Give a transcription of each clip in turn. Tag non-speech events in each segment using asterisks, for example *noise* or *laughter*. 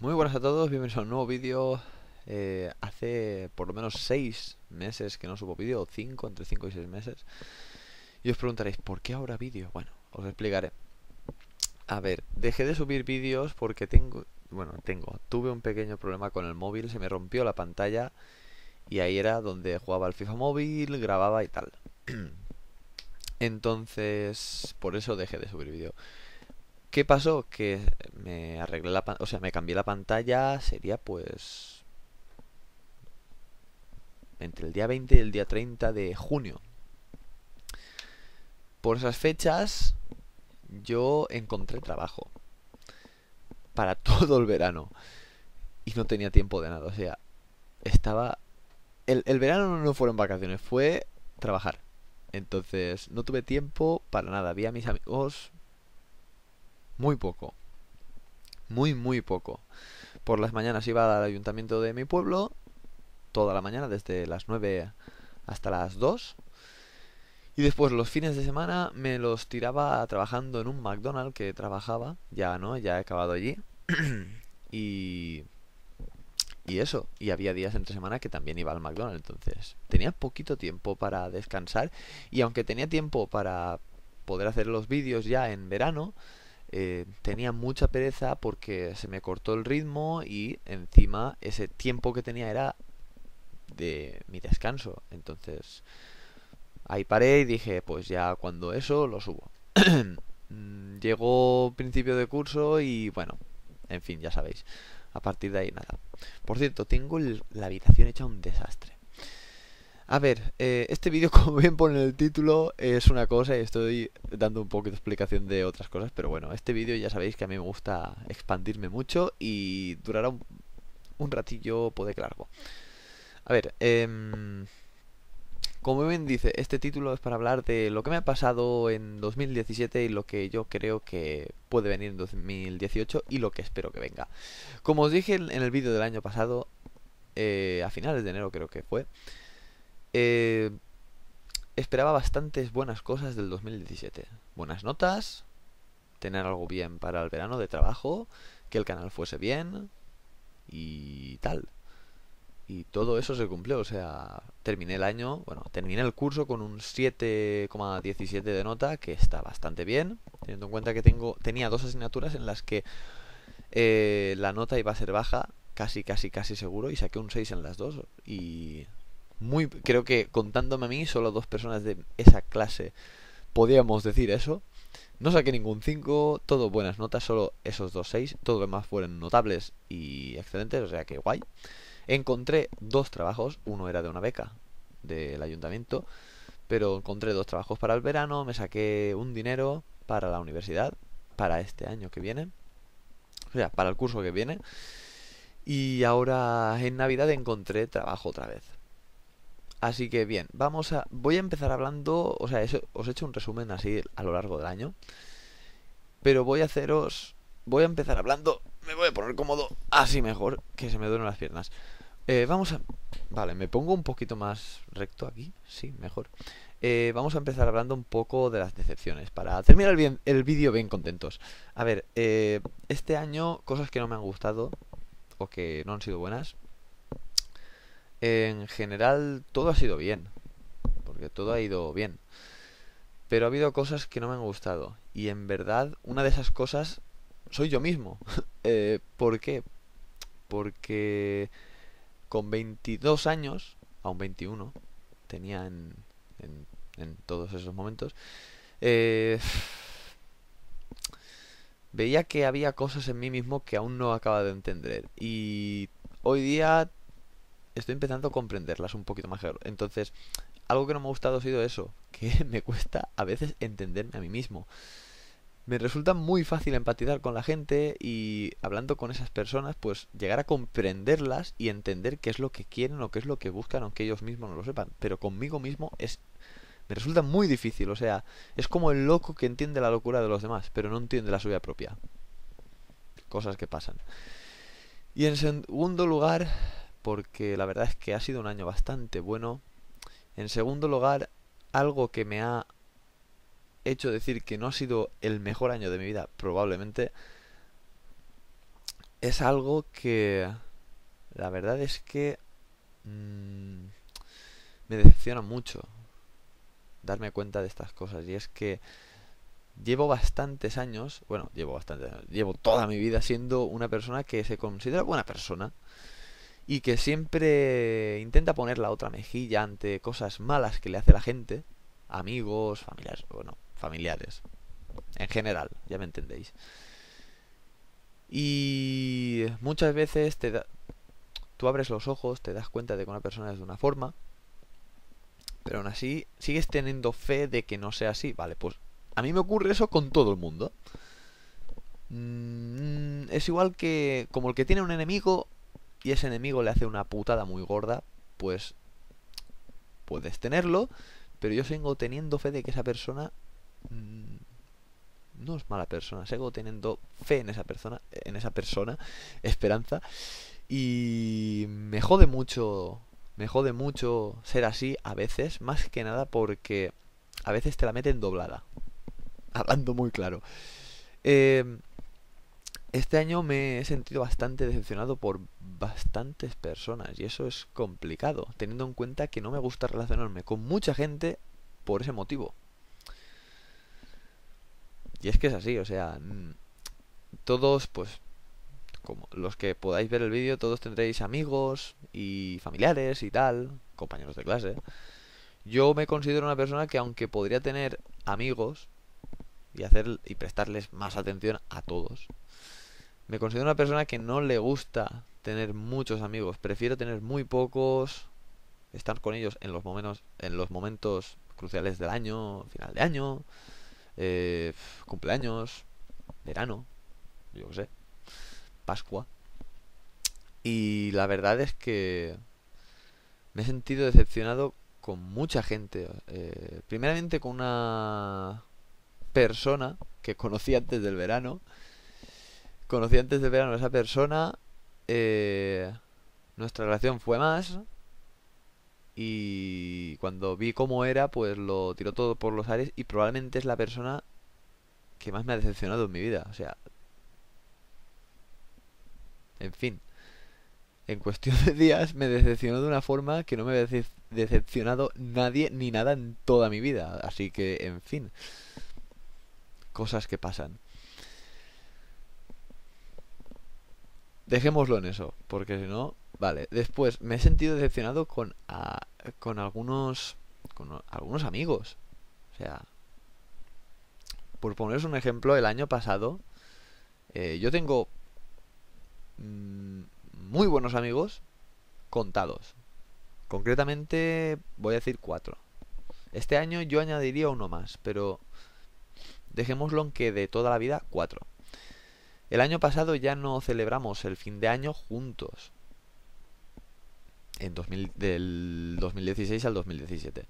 Muy buenas a todos, bienvenidos a un nuevo vídeo eh, Hace por lo menos 6 meses que no subo vídeo, o 5, entre 5 y 6 meses Y os preguntaréis, ¿por qué ahora vídeo? Bueno, os explicaré A ver, dejé de subir vídeos porque tengo, bueno, tengo, tuve un pequeño problema con el móvil Se me rompió la pantalla y ahí era donde jugaba al FIFA móvil, grababa y tal *clears throat* Entonces, por eso dejé de subir vídeo ¿Qué pasó? Que me arreglé la o sea, me cambié la pantalla, sería pues entre el día 20 y el día 30 de junio. Por esas fechas yo encontré trabajo para *laughs* todo el verano y no tenía tiempo de nada, o sea, estaba el, el verano no fueron vacaciones, fue trabajar. Entonces, no tuve tiempo para nada. Vi a mis amigos muy poco. Muy, muy poco. Por las mañanas iba al ayuntamiento de mi pueblo, toda la mañana, desde las 9 hasta las 2. Y después los fines de semana me los tiraba trabajando en un McDonald's que trabajaba, ya no, ya he acabado allí. *clears throat* y y eso, y había días entre semana que también iba al McDonald's, entonces tenía poquito tiempo para descansar y aunque tenía tiempo para poder hacer los vídeos ya en verano, eh, tenía mucha pereza porque se me cortó el ritmo y encima ese tiempo que tenía era de mi descanso. Entonces ahí paré y dije, pues ya cuando eso lo subo. *clears throat* Mm, llegó principio de curso y bueno, en fin, ya sabéis. A partir de ahí nada. Por cierto, tengo la habitación hecha un desastre. A ver, eh, este vídeo *laughs* como bien pone el título es una cosa y estoy dando un poco de explicación de otras cosas, pero bueno, este vídeo ya sabéis que a mí me gusta expandirme mucho y durará un, un ratillo que largo. A ver, em, como bien dice, este título es para hablar de lo que me ha pasado en 2017 y lo que yo creo que puede venir en 2018 y lo que espero que venga. Como os dije en el vídeo del año pasado, eh, a finales de enero creo que fue, eh, esperaba bastantes buenas cosas del 2017. Buenas notas, tener algo bien para el verano de trabajo, que el canal fuese bien y tal. Y todo eso se cumplió, o sea, terminé el año, bueno, terminé el curso con un 7,17 de nota, que está bastante bien, teniendo en cuenta que tengo, tenía dos asignaturas en las que eh, la nota iba a ser baja, casi, casi, casi seguro, y saqué un 6 en las dos, y creo que contándome a mí, solo dos personas de esa clase podíamos decir eso. No saqué ningún 5, todo buenas notas, solo esos dos 6, todo lo demás fueron notables y excelentes, o sea que guay. Encontré dos trabajos, uno era de una beca del ayuntamiento, pero encontré dos trabajos para el verano, me saqué un dinero para la universidad, para este año que viene, o sea, para el curso que viene, y ahora en Navidad encontré trabajo otra vez. Así que bien, vamos a. Voy a empezar hablando. O sea, eso, os he hecho un resumen así a lo largo del año. Pero voy a haceros. Voy a empezar hablando. Me voy a poner cómodo. Así mejor. Que se me duelen las piernas. Eh, vamos a. Vale, me pongo un poquito más recto aquí. Sí, mejor. Eh, vamos a empezar hablando un poco de las decepciones. Para terminar bien, el vídeo bien contentos. A ver, eh, este año, cosas que no me han gustado. O que no han sido buenas en general todo ha sido bien, porque todo ha ido bien. Pero ha habido cosas que no me han gustado. Y en verdad, una de esas cosas soy yo mismo. *laughs* Eh, ¿Por qué? Porque con 22 años, aún 21, tenía en, todos esos momentos, eh, veía que había cosas en mí mismo que aún no acaba de entender. Y hoy día estoy empezando a comprenderlas un poquito mejor. Entonces, algo que no me ha gustado ha sido eso, *laughs* que me cuesta a veces entenderme a mí mismo. Me resulta muy fácil empatizar con la gente y hablando con esas personas, pues llegar a comprenderlas y entender qué es lo que quieren o qué es lo que buscan, aunque ellos mismos no lo sepan. Pero conmigo mismo es... Me resulta muy difícil, o sea, es como el loco que entiende la locura de los demás, pero no entiende la suya propia. Cosas que pasan. Y en segundo lugar, porque la verdad es que ha sido un año bastante bueno. En segundo lugar, algo que me ha hecho decir que no ha sido el mejor año de mi vida, probablemente, es algo que la verdad es que mm, me decepciona mucho darme cuenta de estas cosas. Y es que llevo bastantes años, bueno, llevo bastantes años, llevo toda mi vida siendo una persona que se considera buena persona y que siempre intenta poner la otra mejilla ante cosas malas que le hace la gente, amigos, familiares, bueno, familiares, en general, ya me entendéis. Y muchas veces te tú abres los ojos, te das cuenta de que una persona es de una forma, pero aún así sigues teniendo fe de que no sea así. Vale, pues a mí me ocurre eso con todo el mundo. Mm, es igual que como el que tiene un enemigo y ese enemigo le hace una putada muy gorda, pues puedes tenerlo, pero yo sigo teniendo fe de que esa persona mm, no es mala persona, sigo teniendo fe en esa persona, en esa persona, esperanza y me jode mucho, me jode mucho ser así a veces, más que nada porque a veces te la meten doblada. *laughs* Hablando muy claro. Em, este año me he sentido bastante decepcionado por bastantes personas y eso es complicado, teniendo en cuenta que no me gusta relacionarme con mucha gente por ese motivo. Y es que es así, o sea, mm, todos, pues, como los que podáis ver el vídeo, todos tendréis amigos y familiares y tal, compañeros de clase. Yo me considero una persona que aunque podría tener amigos y hacer y prestarles más atención a todos, me considero una persona que no le gusta tener muchos amigos. Prefiero tener muy pocos, estar con ellos en los momentos, en los momentos cruciales del año, final de año, eh, cumpleaños, verano, yo qué sé, Pascua. Y la verdad es que me he sentido decepcionado con mucha gente. Eh, primeramente con una persona que conocí antes del verano Conocí antes de verano a esa persona. Eh, nuestra relación fue más. Y cuando vi cómo era, pues lo tiró todo por los aires. Y probablemente es la persona que más me ha decepcionado en mi vida. O sea. En fin. En cuestión de días me decepcionó de una forma que no me había decepcionado nadie ni nada en toda mi vida. Así que, en fin. Cosas que pasan. Dejémoslo en eso, porque si no, vale. Después, me he sentido decepcionado con, ah, con algunos con algunos amigos. O sea, por poneros un ejemplo, el año pasado eh, yo tengo mm, muy buenos amigos contados. Concretamente voy a decir cuatro. Este año yo añadiría uno más, pero dejémoslo en que de toda la vida cuatro. El año pasado ya no celebramos el fin de año juntos. En del 2016 al 2017.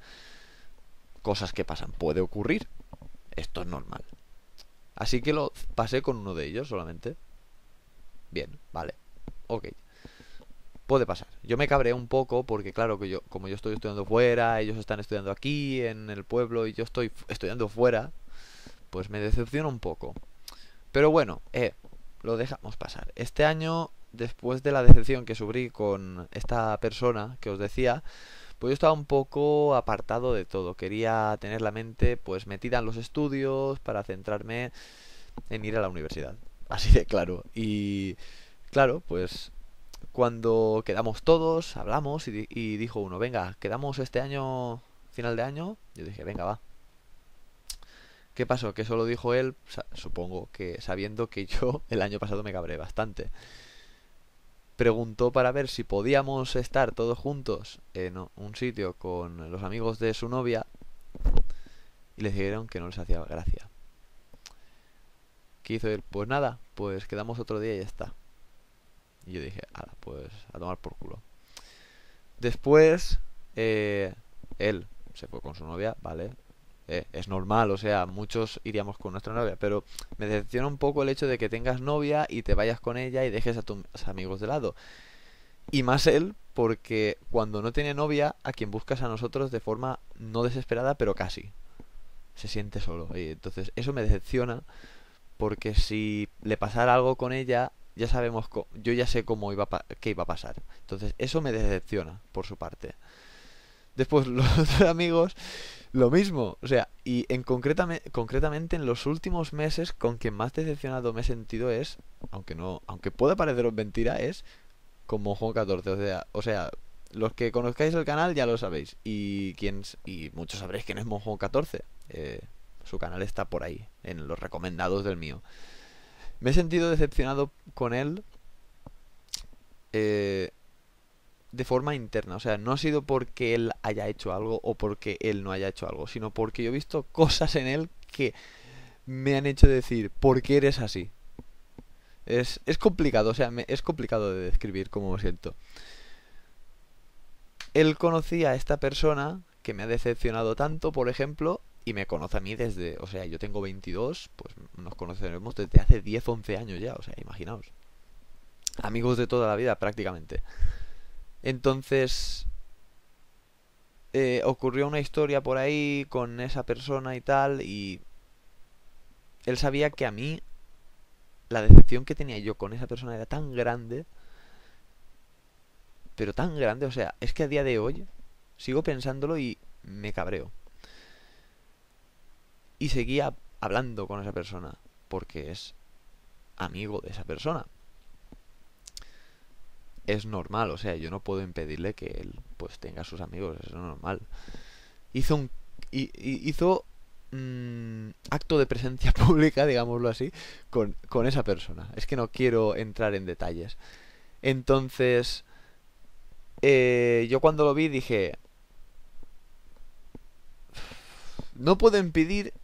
Cosas que pasan. Puede ocurrir. Esto es normal. Así que lo pasé con uno de ellos solamente. Bien, vale. Ok. Puede pasar. Yo me cabré un poco porque, claro, que yo, como yo estoy estudiando fuera, ellos están estudiando aquí, en el pueblo, y yo estoy estudiando fuera, pues me decepciona un poco. Pero bueno, eh, lo dejamos pasar. Este año, después de la decepción que sufrí con esta persona que os decía, pues yo estaba un poco apartado de todo. Quería tener la mente pues metida en los estudios para centrarme en ir a la universidad. *laughs* Así de claro. Y claro, pues cuando quedamos todos, hablamos y, y dijo uno, venga, quedamos este año, final de año. Yo dije, venga, va. ¿Qué pasó? Que eso lo dijo él, supongo que sabiendo que yo *laughs* el año pasado me cabré bastante. Preguntó para ver si podíamos estar todos juntos en un sitio con los amigos de su novia y les dijeron que no les hacía gracia. ¿Qué hizo él? Pues nada, pues quedamos otro día y ya está. Y yo dije, pues a tomar por culo. Después, eh, él se fue con su novia, ¿vale? Eh, es normal, o sea, muchos iríamos con nuestra novia, pero me decepciona un poco el hecho de que tengas novia y te vayas con ella y dejes a tus amigos de lado. Y más él, porque cuando no tiene novia, a quien buscas a nosotros de forma no desesperada, pero casi. Se siente solo. Y entonces eso me decepciona, porque si le pasara algo con ella, ya sabemos, yo ya sé cómo iba qué iba a pasar. Entonces eso me decepciona, por su parte. Después *laughs* los otros amigos lo mismo, o sea, y en concretamente en los últimos meses con quien más decepcionado me he sentido es, aunque no, aunque pueda pareceros mentira, es con Monjón 14, o sea, los que conozcáis el canal ya lo sabéis y quién y muchos sabréis quién es Monjón 14. Eh, su canal está por ahí, en los recomendados del mío. Me he sentido decepcionado con él eh, de forma interna. O sea, no ha sido porque él haya hecho algo o porque él no haya hecho algo, sino porque yo he visto cosas en él que me han hecho decir, ¿por qué eres así? Es, es complicado, o sea, es complicado de describir cómo me siento. Él conocía a esta persona que me ha decepcionado tanto, por ejemplo, y me conoce a mí desde, o sea, yo tengo 22, pues nos conocemos desde hace 10, 11 años ya, o sea, imaginaos. Amigos de toda la vida prácticamente. Entonces eh, ocurrió una historia por ahí con esa persona y tal y él sabía que a mí la decepción que tenía yo con esa persona era tan grande, pero tan grande, o sea, es que a día de hoy sigo pensándolo y me cabreo. Y seguía hablando con esa persona, porque es amigo de esa persona es normal, o sea, yo no puedo impedirle que él pues tenga sus amigos, es normal. Hizo un hizo mm, acto de presencia *laughs* pública, digámoslo así, con, esa persona. Es que no quiero entrar en detalles. Entonces, eh, yo cuando lo vi dije, no puedo impedir,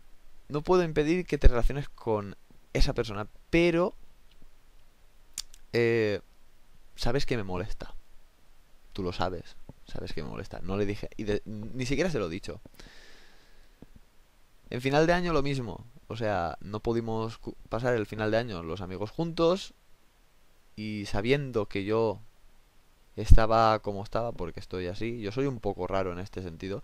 no puedo impedir que te relaciones con esa persona, pero eh, sabes que me molesta. Tú lo sabes, sabes que me molesta. No le dije, y ni siquiera se lo he dicho. En final de año lo mismo. O sea, no pudimos pasar el final de año los amigos juntos. Y sabiendo que yo estaba como estaba, porque estoy así, yo soy un poco raro en este sentido.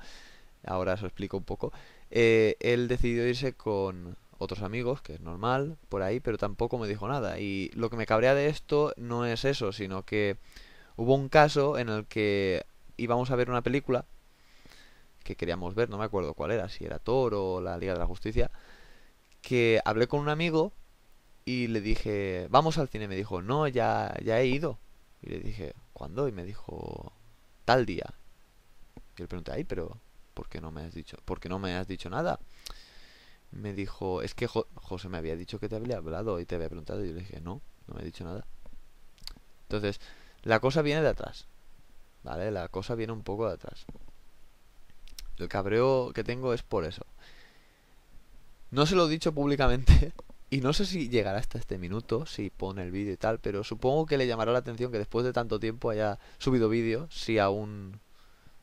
Ahora os explico un poco. Eh, él decidió irse con, otros amigos, que es normal, por ahí, pero tampoco me dijo nada. Y lo que me cabrea de esto no es eso, sino que hubo un caso en el que íbamos a ver una película que queríamos ver, no me acuerdo cuál era, si era Toro o la Liga de la Justicia, que hablé con un amigo y le dije, vamos al cine. Me dijo, no, ya, ya he ido. Y le dije, ¿cuándo? Y me dijo, tal día. Y le pregunté, ay, pero ¿por qué no me has dicho? ¿Por qué no me has dicho nada? me dijo, es que José me había dicho que te había hablado y te había preguntado. Y yo le dije, no, no me ha dicho nada. Entonces, la cosa viene de atrás. ¿Vale? La cosa viene un poco de atrás. El cabreo que tengo es por eso. No se lo he dicho públicamente. *laughs* Y no sé si llegará hasta este minuto, si pone el vídeo y tal, pero supongo que le llamará la atención que después de tanto tiempo haya subido vídeo, si aún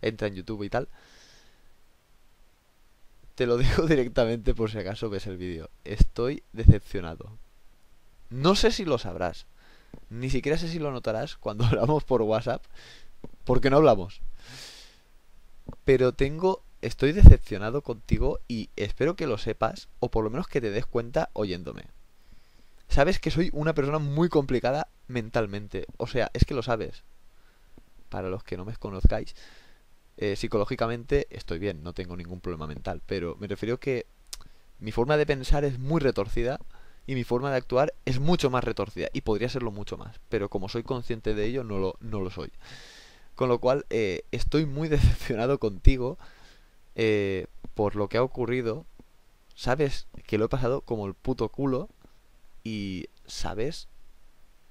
entra en YouTube y tal. Te lo digo *laughs* directamente por si acaso ves el vídeo. Estoy decepcionado. No sé si lo sabrás. Ni siquiera sé si lo notarás cuando *laughs* hablamos por WhatsApp. Porque no hablamos. Pero tengo... Estoy decepcionado contigo y espero que lo sepas o por lo menos que te des cuenta oyéndome. Sabes que soy una persona muy complicada mentalmente. O sea, es que lo sabes. Para los que no me conozcáis, eh, psicológicamente estoy bien, no tengo ningún problema mental, pero me refiero que mi forma de pensar es muy retorcida y mi forma de actuar es mucho más retorcida y podría serlo mucho más, pero como soy consciente de ello no lo, no lo soy. Con lo cual eh, estoy muy *laughs* decepcionado contigo eh, por lo que ha ocurrido. Sabes que lo he pasado como el puto culo y sabes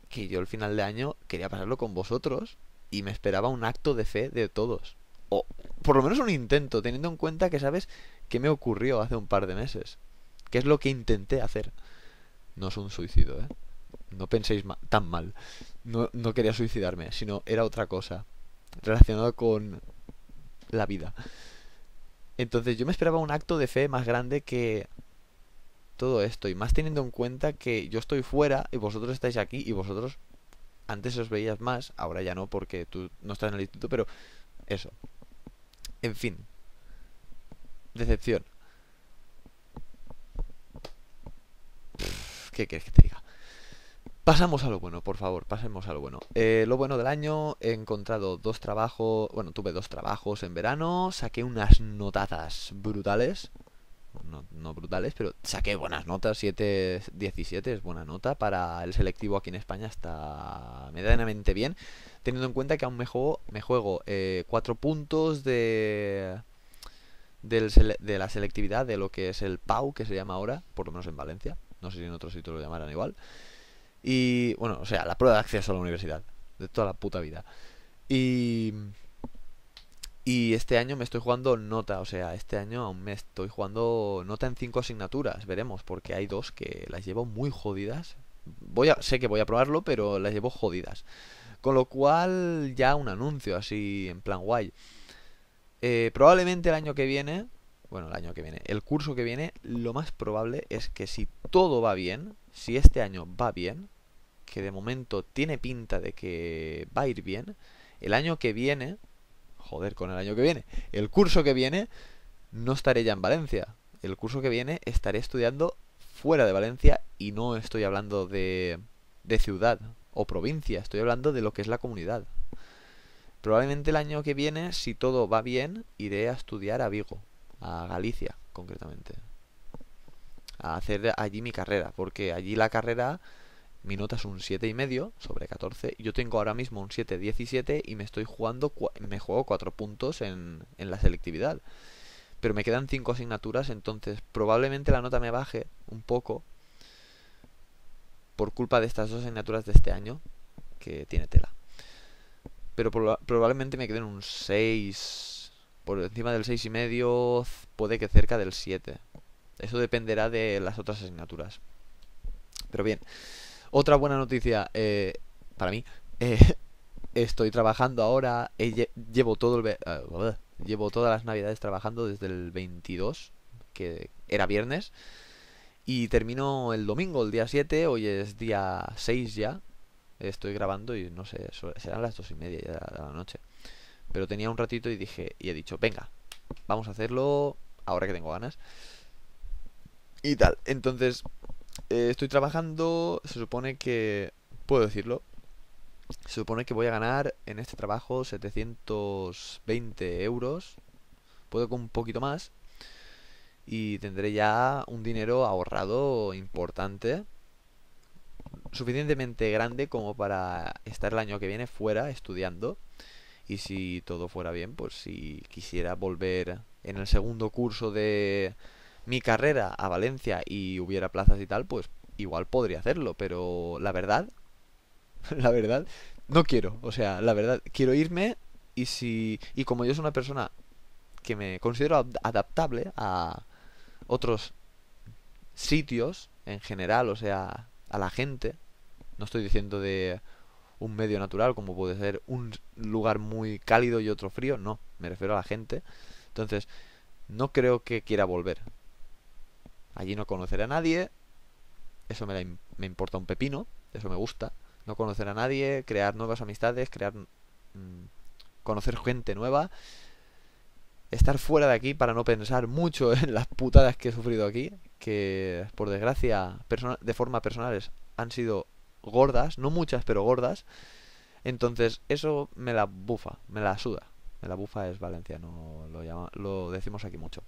que yo al final de año quería pasarlo con vosotros y me esperaba un acto de fe de todos o por lo menos un intento, teniendo en cuenta que sabes que me ocurrió hace un par de meses, que es lo que intenté hacer. No es un suicidio, ¿eh? No penséis tan mal. No, quería suicidarme, sino era otra cosa Relacionada con la vida. Entonces yo me esperaba un acto de fe más grande que todo esto, y más teniendo en cuenta que yo estoy fuera y vosotros estáis aquí y vosotros antes os veías más, ahora ya no porque tú no estás en el instituto, pero eso. En fin. Decepción. ¿Qué quieres que te diga? Pasamos a lo bueno, por favor, pasemos a lo bueno. Eh, lo bueno del año, he encontrado dos trabajos, bueno, tuve dos trabajos en verano, saqué unas notadas brutales, no, brutales, pero saqué buenas notas, 7-17 es buena nota para el selectivo aquí en España, está medianamente bien, teniendo en cuenta que aún me juego, me juego 4 eh, puntos de, de la selectividad de lo que es el PAU, que se llama ahora, por lo menos en Valencia, no sé si en otros sitios lo llamarán igual, y bueno, o sea, la prueba de acceso a la universidad, de toda la puta vida. Y y este año me estoy jugando nota, o sea, este año aún me estoy jugando nota en cinco asignaturas, veremos, porque hay dos que las llevo muy jodidas. Voy a, sé que voy a probarlo, pero las llevo jodidas. Con lo cual, ya un anuncio así, en plan guay. Eh, probablemente el año que viene, bueno, el año que viene, el curso que viene, lo más probable es que si todo va bien, si este año va bien, que de momento tiene pinta de que va a ir bien, el año que viene joder, con el año que viene, el curso que viene, no estaré ya en Valencia. El curso que viene estaré estudiando fuera de Valencia y no estoy hablando de, de ciudad o provincia, estoy hablando de lo que es la comunidad. Probablemente el año que viene, si todo va bien, iré a estudiar a Vigo, a Galicia concretamente. A hacer allí mi carrera, porque allí la carrera mi nota es un medio sobre 14. Yo tengo ahora mismo un 7,17 y me estoy jugando, me juego 4 puntos en, en la selectividad. Pero me quedan 5 asignaturas, entonces probablemente la nota me baje un poco por culpa de estas dos asignaturas de este año, que tiene tela. Pero probablemente me queden un 6, por encima del medio puede que cerca del 7. Eso dependerá de las otras asignaturas. Pero bien, otra buena noticia eh, para mí. Eh, *laughs* estoy trabajando ahora. llevo todo el eh, llevo todas las navidades trabajando desde el 22, que era viernes. Y termino el domingo, el día 7. Hoy es día 6 ya. Estoy grabando y no sé, serán las dos y media de la noche. Pero tenía un ratito y dije, y he dicho, venga, vamos a hacerlo ahora que tengo ganas. Y tal. Entonces, eh, estoy trabajando, se supone que, puedo decirlo, se supone que voy a ganar en este trabajo 720 euros, puedo con un poquito más, y tendré ya un dinero ahorrado importante, suficientemente grande como para estar el año que viene fuera estudiando. Y si todo fuera bien, pues si quisiera volver en el segundo curso de mi carrera a Valencia y hubiera plazas y tal, pues igual podría hacerlo, pero la verdad, *laughs* la verdad, no quiero. O sea, la verdad, quiero irme y si. Y como yo soy una persona que me considero adaptable a otros sitios en general, o sea, a la gente, no estoy diciendo de un medio natural como puede ser un lugar muy cálido y otro frío, no, me refiero a la gente. Entonces, no creo que quiera volver. Allí no conoceré a nadie. Eso me, me importa un pepino. Eso me gusta. No conocer a nadie, crear nuevas amistades, crear... Mm, conocer gente nueva. Estar fuera de aquí para no pensar mucho *laughs* en las putadas que he sufrido aquí. Que por desgracia, de forma personales, han sido gordas. No muchas, pero gordas. Entonces, eso me la bufa, me la suda. Me la bufa es valenciano, lo, lo decimos aquí mucho.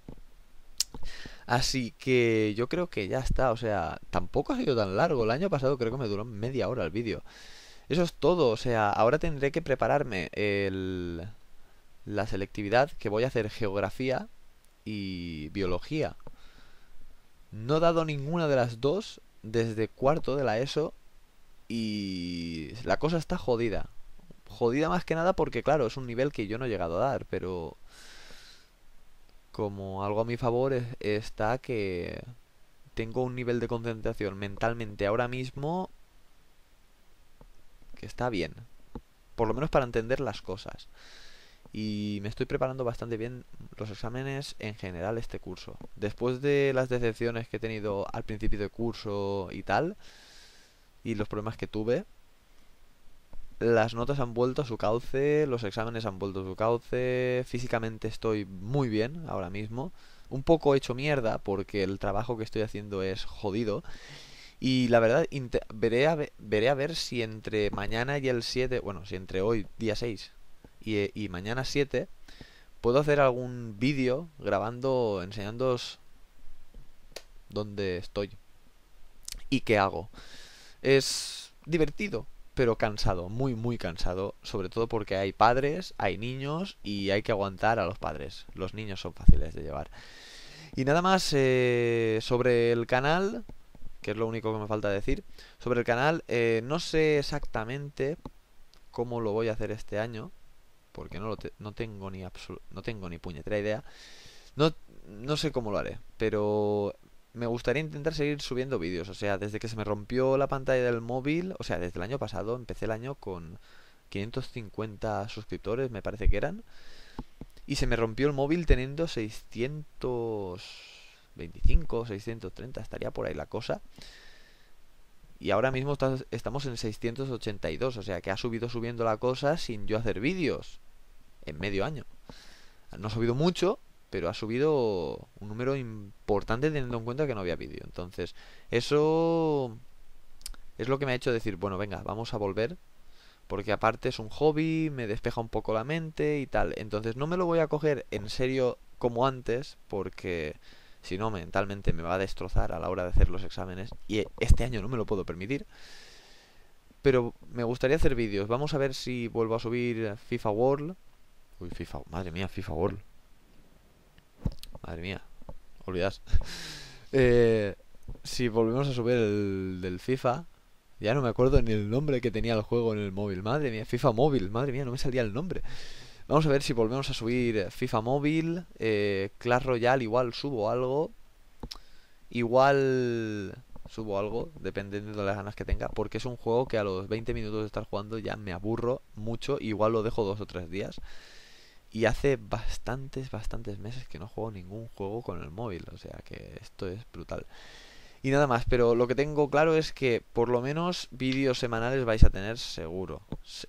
Así que yo creo que ya está. O sea, tampoco ha sido tan largo. El año pasado creo que me duró media hora el vídeo. Eso es todo. O sea, ahora tendré que prepararme el... la selectividad, que voy a hacer geografía y biología. No he dado ninguna de las dos desde cuarto de la ESO y la cosa está jodida. Jodida más que nada porque, claro, es un nivel que yo no he llegado a dar, pero como algo a mi favor está que tengo un nivel de concentración mentalmente ahora mismo que está bien. Por lo menos para entender las cosas. Y me estoy preparando bastante bien los exámenes en general este curso. Después de las decepciones que he tenido al principio de curso y tal, y los problemas que tuve, las notas han vuelto a su cauce, los exámenes han vuelto a su cauce, físicamente estoy muy bien ahora mismo, un poco hecho mierda porque el trabajo que estoy haciendo es jodido. Y la verdad, veré a, ver, si entre mañana y el 7, bueno, si entre hoy, día 6, y, eh, y mañana 7, puedo hacer algún vídeo grabando, enseñándoos dónde estoy y qué hago. Es divertido, pero cansado, muy, muy cansado, sobre todo porque hay padres, hay niños y hay que aguantar a los padres. Los niños son fáciles de llevar. Y nada más eh, sobre el canal, que es lo único que me falta decir. Sobre el canal, eh, no sé exactamente cómo lo voy a hacer este año, porque no, lo no, tengo, ni no tengo ni puñetera idea. No, no sé cómo lo haré, pero me gustaría intentar seguir subiendo vídeos. O sea, desde que se me rompió la pantalla del móvil, o sea, desde el año pasado, empecé el año con 550 suscriptores, me parece que eran. Y se me rompió el móvil teniendo 625, 630, estaría por ahí la cosa. Y ahora mismo estamos en 682, o sea que ha subido subiendo la cosa sin yo hacer vídeos. En medio año. No ha subido mucho, pero ha subido un número importante teniendo en cuenta que no había vídeo. Entonces, eso es lo que me ha hecho decir, bueno, venga, vamos a volver, porque aparte es un hobby, me despeja un poco la mente y tal. Entonces, no me lo voy a coger en serio como antes, porque si no, mentalmente me va a destrozar a la hora de hacer los exámenes y este año no me lo puedo permitir. Pero me gustaría hacer vídeos. Vamos a ver si vuelvo a subir FIFA World. Uy, FIFA, madre mía, FIFA World madre mía, olvidas *laughs* eh, si volvemos a subir el del FIFA, ya no me acuerdo ni el nombre que tenía el juego en el móvil. Madre mía, FIFA móvil, madre mía, no me salía el nombre. Vamos a ver si volvemos a subir FIFA móvil, eh, Clash Royale, igual subo algo. Igual subo algo, dependiendo de las ganas que tenga, porque es un juego que a los 20 minutos de estar jugando ya me aburro mucho, igual lo dejo dos o tres días. Y hace bastantes, bastantes meses que no juego ningún juego con el móvil. O sea que esto es brutal. Y nada más, pero lo que tengo claro es que por lo menos vídeos semanales vais a tener seguro.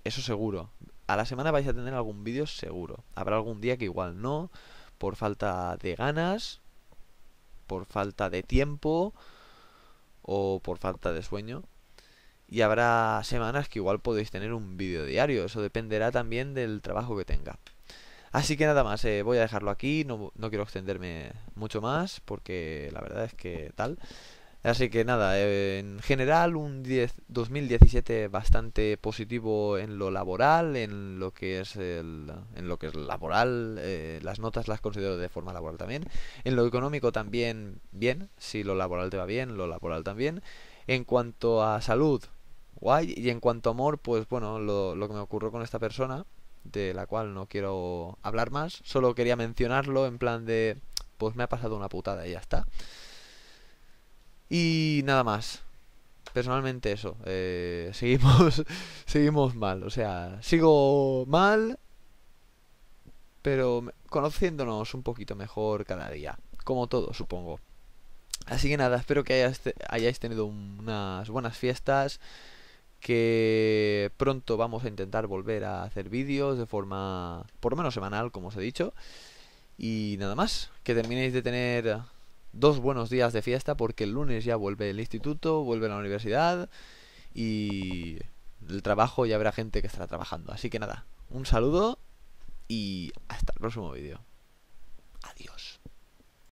Eso seguro. A la semana vais a tener algún vídeo seguro. Habrá algún día que igual no. Por falta de ganas. Por falta de tiempo. O por falta de sueño y habrá semanas que igual podéis tener un vídeo diario. Eso dependerá también del trabajo que tenga. Así que nada más, eh, voy a dejarlo aquí, no, quiero extenderme mucho más porque la verdad es que tal. Así que nada, eh, en general un 10, 2017 bastante positivo en lo laboral, en lo que es en lo que es laboral, eh, las notas las considero de forma laboral también. En lo económico también bien, si lo laboral te va bien, lo laboral también. En cuanto a salud, guay. Y en cuanto a amor, pues bueno, lo, lo que me ocurrió con esta persona, de la cual no quiero hablar más, solo quería mencionarlo en plan de, pues me ha pasado una putada y ya está. Y nada más. Personalmente eso, eh, *laughs* seguimos, seguimos mal, o sea, sigo mal, pero conociéndonos un poquito mejor cada día, como todo, supongo. Así que nada, espero que hayáis tenido unas buenas fiestas que pronto vamos a intentar volver a hacer vídeos de forma por lo menos semanal, como os he dicho. Y nada más, que terminéis de tener dos buenos días de fiesta porque el lunes ya vuelve el instituto, vuelve la universidad y el trabajo ya habrá gente que estará trabajando. Así que nada, un saludo y hasta el próximo vídeo. Adiós.